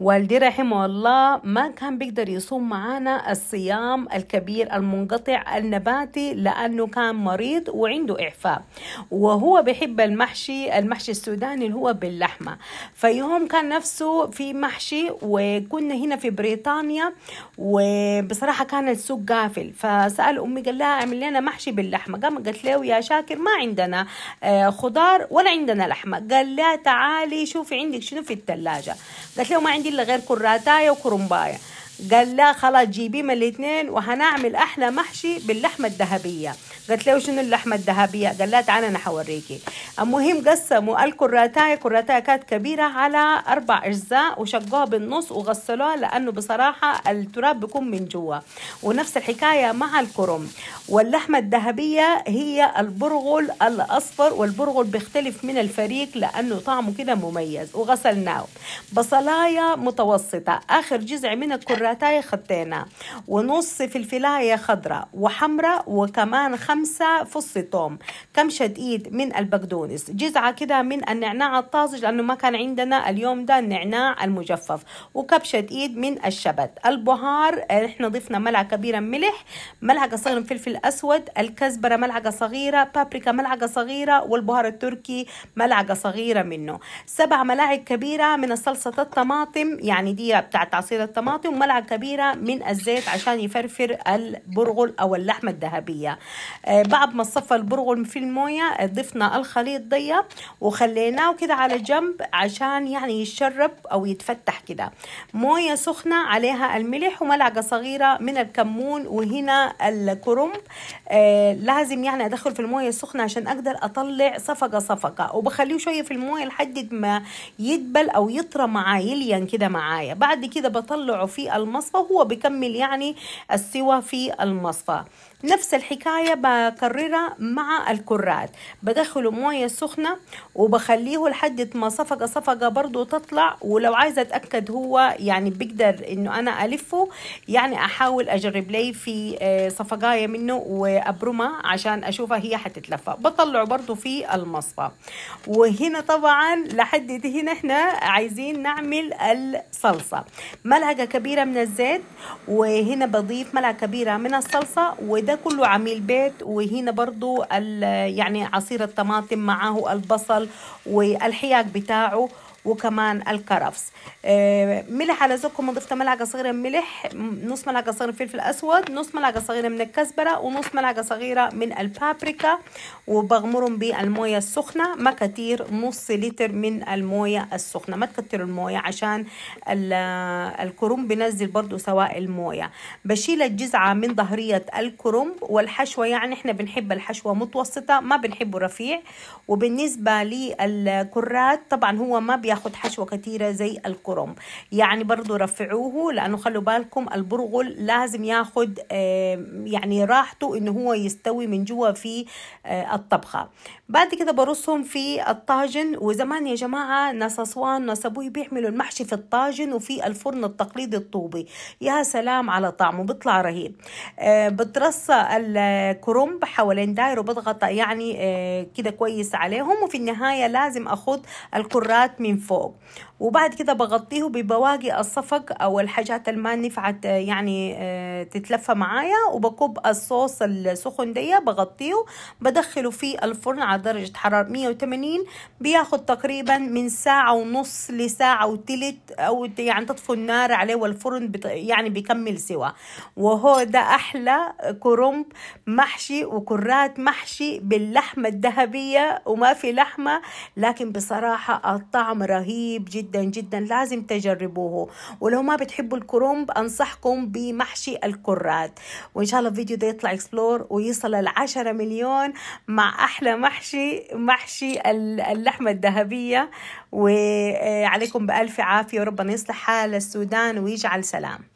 والدي رحمه الله ما كان بيقدر يصوم معانا الصيام الكبير المنقطع النباتي لأنه كان مريض وعنده إعفاء وهو بيحب المحشي المحشي السوداني اللي هو باللحمة فيوم كان نفسه في محشي وكنا هنا في بريطانيا وبصراحة كان السوق قافل فسأل أمي قال لها اعمل لنا محشي باللحمة قام قالت له يا شاكر ما عندنا آه، خضار ولا عندنا لحمة قال لا تعالي شوفي عندك شنو في الثلاجة قالت له ما عندي ندير لغير كراتايا وكرمبايا قال لا خلاص جيبي من الاثنين وهنعمل احلى محشي باللحمه الذهبيه قالت له شنو اللحمه الذهبيه قال لها تعالى انا حوريكي المهم قسموا الكراتايه كراتايه كانت كبيره على اربع اجزاء وشقوها بالنص وغسلوها لانه بصراحه التراب بيكون من جوا ونفس الحكايه مع الكرم واللحمه الذهبيه هي البرغل الاصفر والبرغل بيختلف من الفريق لانه طعمه كده مميز وغسلناه بصلايه متوسطه اخر جزء من الكراتايه مرتاي خطينا ونص فلفلاية خضراء وحمراء وكمان خمسة فص توم كمشة ايد من البقدونس جزعة كده من النعناع الطازج لأنه ما كان عندنا اليوم ده النعناع المجفف وكبشة ايد من الشبت البهار احنا آه، ضفنا ملعقة كبيرة ملح ملعقة صغيرة فلفل أسود الكزبرة ملعقة صغيرة بابريكا ملعقة صغيرة والبهار التركي ملعقة صغيرة منه سبع ملاعق كبيرة من صلصة الطماطم يعني دي بتاعت عصير الطماطم وملعقة ملعقة كبيرة من الزيت عشان يفرفر البرغل أو اللحمة الذهبية آه، بعد ما صفى البرغل في الموية آه، ضفنا الخليط ضيق وخليناه كده على جنب عشان يعني يتشرب أو يتفتح كده موية سخنة عليها الملح وملعقة صغيرة من الكمون وهنا الكرنب آه، لازم يعني أدخل في الموية السخنة عشان أقدر أطلع صفقة صفقة وبخليه شوية في الموية لحد ما يدبل أو يطرى معايا يليان كده معايا بعد كده بطلعه في المصفى هو بكمل يعني السوى في المصفى نفس الحكاية بكررها مع الكرات بدخله موية سخنة وبخليه لحد ما صفقة صفقة برضو تطلع ولو عايزة أتأكد هو يعني بقدر إنه أنا ألفه يعني أحاول أجرب لي في آه، صفقاية منه وأبرمها عشان أشوفها هي حتتلفى بطلعه برضو في المصفى وهنا طبعا لحد هنا إحنا عايزين نعمل الصلصة ملعقة كبيرة من من الزيت وهنا بضيف ملعقة كبيرة من الصلصة وده كله عميل بيت وهنا برضو يعني عصير الطماطم معاه البصل والحياك بتاعه وكمان الكرفس آه، ملح على ذوقكم ضفت ملعقه صغيره من ملح نص ملعقه صغيره من فلفل اسود نص ملعقه صغيره من الكزبره ونص ملعقه صغيره من البابريكا وبغمرهم بالمويه السخنه ما كتير نص لتر من المويه السخنه ما تكتروا المويه عشان الكرنب بنزل برضو سواء المويه بشيل الجزعه من ظهريه الكرنب والحشوه يعني احنا بنحب الحشوه متوسطه ما بنحبه رفيع وبالنسبه للكرات طبعا هو ما بياخد بياخد حشوة كثيرة زي الكرنب يعني برضو رفعوه لأنه خلوا بالكم البرغل لازم ياخد يعني راحته إنه هو يستوي من جوا في آه، الطبخة بعد كده برصهم في الطاجن وزمان يا جماعة ناس أسوان ناس أبوي بيعملوا المحشي في الطاجن وفي الفرن التقليدي الطوبي يا سلام على طعمه بيطلع رهيب آه بترص الكرنب حوالين داير وبضغط يعني آه كده كويس عليهم وفي النهاية لازم أخد الكرات من فوق وبعد كده بغطيه ببواقي الصفق او الحاجات اللي ما نفعت آه، يعني آه، تتلفى معايا وبكب الصوص السخن دي بغطيه بدخله في الفرن على درجة حرارة 180 بياخد تقريبا من ساعة ونص لساعة وتلت أو يعني تطفو النار عليه والفرن بت يعني بيكمل سوا وهو ده أحلى كرومب محشي وكرات محشي باللحمة الذهبية وما في لحمة لكن بصراحة الطعم رهيب جدا جدا لازم تجربوه ولو ما بتحبوا الكرومب أنصحكم بمحشي الكرات وإن شاء الله الفيديو ده يطلع اكسبلور ويصل العشرة مليون مع أحلى محشي محشي محشي اللحمة الذهبية وعليكم بألف عافية وربنا يصلح حال السودان ويجعل سلام